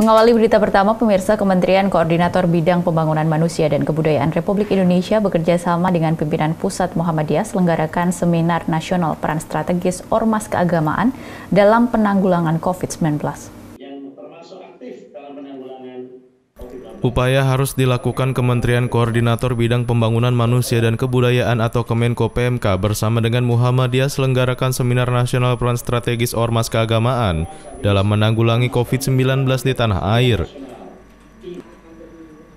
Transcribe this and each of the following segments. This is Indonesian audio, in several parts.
Mengawali berita pertama, pemirsa Kementerian Koordinator Bidang Pembangunan Manusia dan Kebudayaan Republik Indonesia bekerja sama dengan pimpinan Pusat Muhammadiyah selenggarakan Seminar Nasional Peran Strategis Ormas Keagamaan dalam Penanggulangan COVID-19. Upaya harus dilakukan Kementerian Koordinator Bidang Pembangunan Manusia dan Kebudayaan atau Kemenko PMK bersama dengan Muhammadiyah selenggarakan Seminar Nasional Peran Strategis Ormas Keagamaan dalam menanggulangi COVID-19 di tanah air.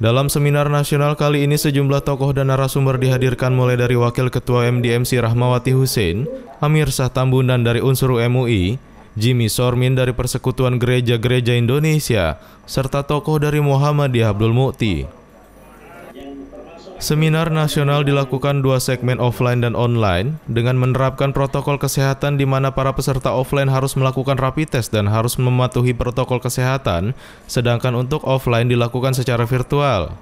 Dalam seminar nasional kali ini sejumlah tokoh dan narasumber dihadirkan mulai dari Wakil Ketua MDMC Rahmawati Hussein, Amir Sah Tambunan dari unsur MUI, Jimmy Sormin dari Persekutuan Gereja-Gereja Indonesia, serta tokoh dari Muhammadiyah Abdul Mukti. Seminar nasional dilakukan dua segmen offline dan online dengan menerapkan protokol kesehatan di mana para peserta offline harus melakukan rapid test dan harus mematuhi protokol kesehatan, sedangkan untuk offline dilakukan secara virtual.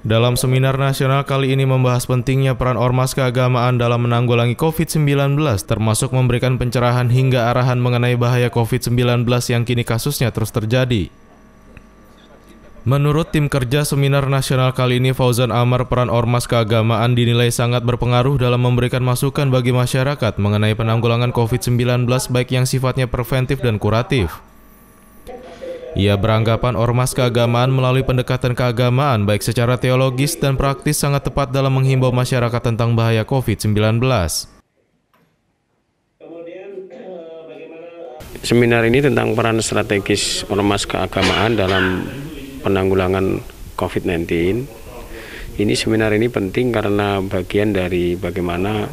Dalam seminar nasional kali ini membahas pentingnya peran ormas keagamaan dalam menanggulangi COVID-19 termasuk memberikan pencerahan hingga arahan mengenai bahaya COVID-19 yang kini kasusnya terus terjadi. Menurut tim kerja seminar nasional kali ini, Fauzan Amar peran ormas keagamaan dinilai sangat berpengaruh dalam memberikan masukan bagi masyarakat mengenai penanggulangan COVID-19 baik yang sifatnya preventif dan kuratif. Ia beranggapan ormas keagamaan melalui pendekatan keagamaan baik secara teologis dan praktis sangat tepat dalam menghimbau masyarakat tentang bahaya COVID-19. Eh, eh, seminar ini tentang peran strategis ormas keagamaan dalam penanggulangan COVID-19. Ini seminar ini penting karena bagian dari bagaimana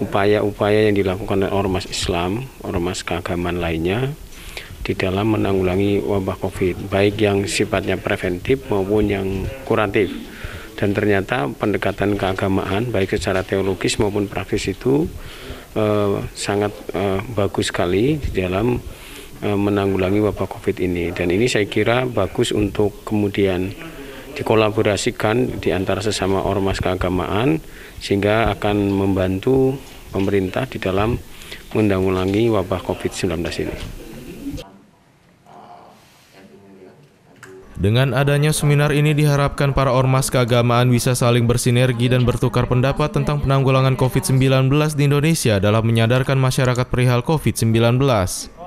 upaya-upaya yang dilakukan oleh ormas Islam, ormas keagamaan lainnya di dalam menanggulangi wabah COVID, baik yang sifatnya preventif maupun yang kuratif. Dan ternyata pendekatan keagamaan, baik secara teologis maupun praktis itu eh, sangat eh, bagus sekali di dalam eh, menanggulangi wabah COVID ini. Dan ini saya kira bagus untuk kemudian dikolaborasikan di antara sesama ormas keagamaan sehingga akan membantu pemerintah di dalam menanggulangi wabah COVID-19 ini. Dengan adanya seminar ini diharapkan para ormas keagamaan bisa saling bersinergi dan bertukar pendapat tentang penanggulangan COVID-19 di Indonesia dalam menyadarkan masyarakat perihal COVID-19.